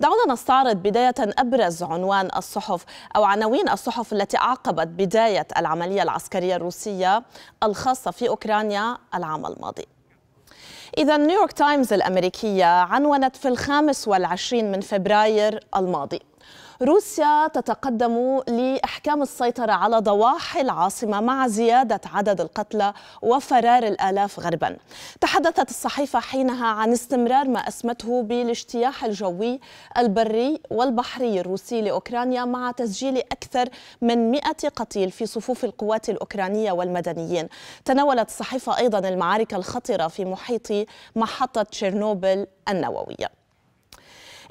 دعونا نستعرض بداية أبرز عنوان الصحف أو عناوين الصحف التي أعقبت بداية العملية العسكرية الروسية الخاصة في أوكرانيا العام الماضي إذا نيويورك تايمز الأمريكية عنونت في الخامس والعشرين من فبراير الماضي روسيا تتقدم لإحكام السيطرة على ضواحي العاصمة مع زيادة عدد القتلى وفرار الآلاف غربا تحدثت الصحيفة حينها عن استمرار ما أسمته بالاجتياح الجوي البري والبحري الروسي لأوكرانيا مع تسجيل أكثر من 100 قتيل في صفوف القوات الأوكرانية والمدنيين تناولت الصحيفة أيضا المعارك الخطرة في محيط محطة تشيرنوبل النووية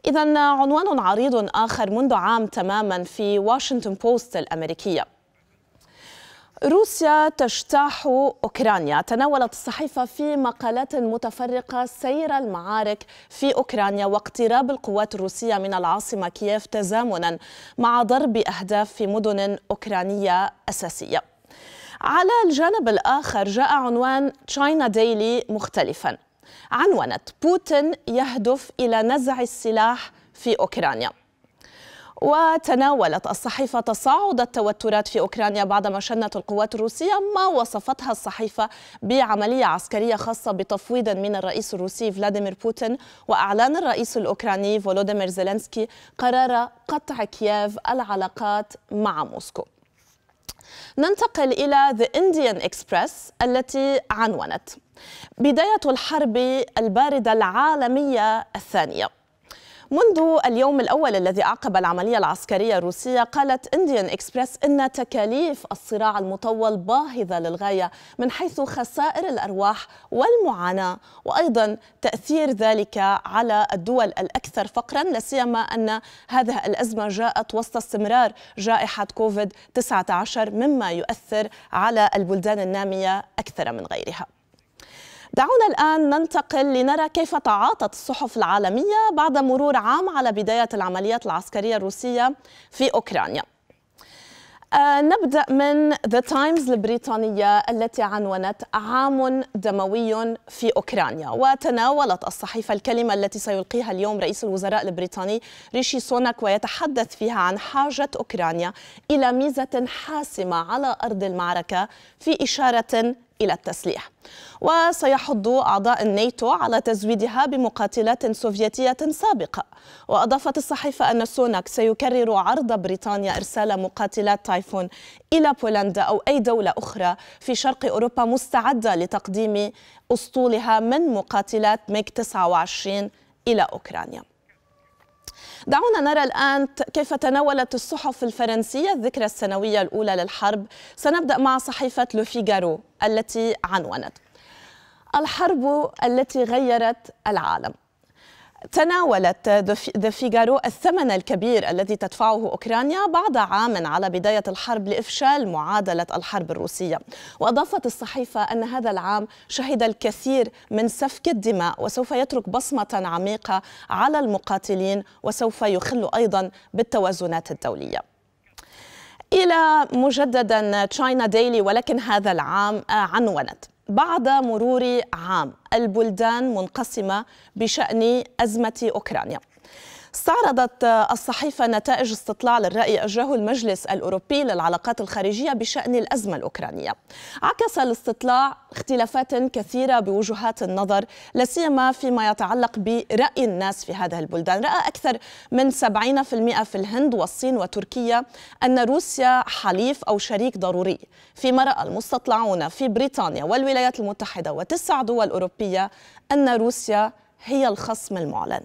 إذا عنوان عريض آخر منذ عام تماما في واشنطن بوست الأمريكية روسيا تجتاح أوكرانيا تناولت الصحيفة في مقالات متفرقة سير المعارك في أوكرانيا واقتراب القوات الروسية من العاصمة كييف تزامنا مع ضرب أهداف في مدن أوكرانية أساسية على الجانب الآخر جاء عنوان تشاينا ديلي مختلفاً عنونت بوتين يهدف إلى نزع السلاح في أوكرانيا وتناولت الصحيفة تصاعد التوترات في أوكرانيا بعدما شنت القوات الروسية ما وصفتها الصحيفة بعملية عسكرية خاصة بتفويض من الرئيس الروسي فلاديمير بوتين وأعلان الرئيس الأوكراني فولوديمير زيلينسكي قرار قطع كييف العلاقات مع موسكو ننتقل إلى The Indian Express التي عنونت بداية الحرب الباردة العالمية الثانية منذ اليوم الأول الذي أعقب العملية العسكرية الروسية قالت إنديان إكسبرس إن تكاليف الصراع المطول باهظة للغاية من حيث خسائر الأرواح والمعاناة وأيضا تأثير ذلك على الدول الأكثر فقرا لسيما أن هذه الأزمة جاءت وسط استمرار جائحة كوفيد 19 مما يؤثر على البلدان النامية أكثر من غيرها دعونا الآن ننتقل لنرى كيف تعاطت الصحف العالمية بعد مرور عام على بداية العمليات العسكرية الروسية في أوكرانيا آه نبدأ من ذا تايمز البريطانية التي عنونت عام دموي في أوكرانيا وتناولت الصحيفة الكلمة التي سيلقيها اليوم رئيس الوزراء البريطاني ريشي سوناك ويتحدث فيها عن حاجة أوكرانيا إلى ميزة حاسمة على أرض المعركة في إشارة إلى التسليح وسيحض أعضاء الناتو على تزويدها بمقاتلات سوفيتية سابقة وأضافت الصحيفة أن سوناك سيكرر عرض بريطانيا إرسال مقاتلات تايفون إلى بولندا أو أي دولة أخرى في شرق أوروبا مستعدة لتقديم أسطولها من مقاتلات ميك 29 إلى أوكرانيا دعونا نرى الآن كيف تناولت الصحف الفرنسية الذكرى السنوية الأولى للحرب سنبدأ مع صحيفة لو فيغارو التي عنونت الحرب التي غيرت العالم تناولت ذا فيغارو الثمن الكبير الذي تدفعه أوكرانيا بعد عام على بداية الحرب لإفشال معادلة الحرب الروسية وأضافت الصحيفة أن هذا العام شهد الكثير من سفك الدماء وسوف يترك بصمة عميقة على المقاتلين وسوف يخل أيضا بالتوازنات الدولية إلى مجددا تشاينا ديلي ولكن هذا العام آه، عنونت بعد مرور عام البلدان منقسمه بشان ازمه اوكرانيا استعرضت الصحيفة نتائج استطلاع للرأي أجراه المجلس الأوروبي للعلاقات الخارجية بشأن الأزمة الأوكرانية عكس الاستطلاع اختلافات كثيرة بوجهات النظر لا سيما فيما يتعلق برأي الناس في هذه البلدان رأى أكثر من 70% في الهند والصين وتركيا أن روسيا حليف أو شريك ضروري فيما رأى المستطلعون في بريطانيا والولايات المتحدة وتسع دول أوروبية أن روسيا هي الخصم المعلن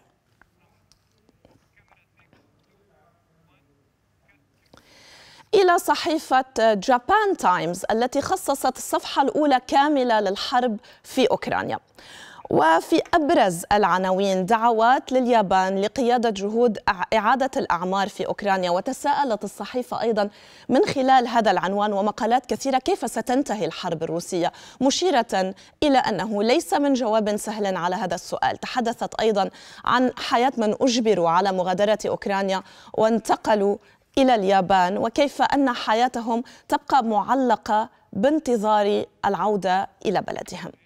إلى صحيفة جابان تايمز التي خصصت الصفحة الأولى كاملة للحرب في أوكرانيا وفي أبرز العناوين دعوات لليابان لقيادة جهود إعادة الأعمار في أوكرانيا وتساءلت الصحيفة أيضا من خلال هذا العنوان ومقالات كثيرة كيف ستنتهي الحرب الروسية مشيرة إلى أنه ليس من جواب سهل على هذا السؤال تحدثت أيضا عن حياة من أجبروا على مغادرة أوكرانيا وانتقلوا إلى اليابان وكيف أن حياتهم تبقى معلقة بانتظار العودة إلى بلدهم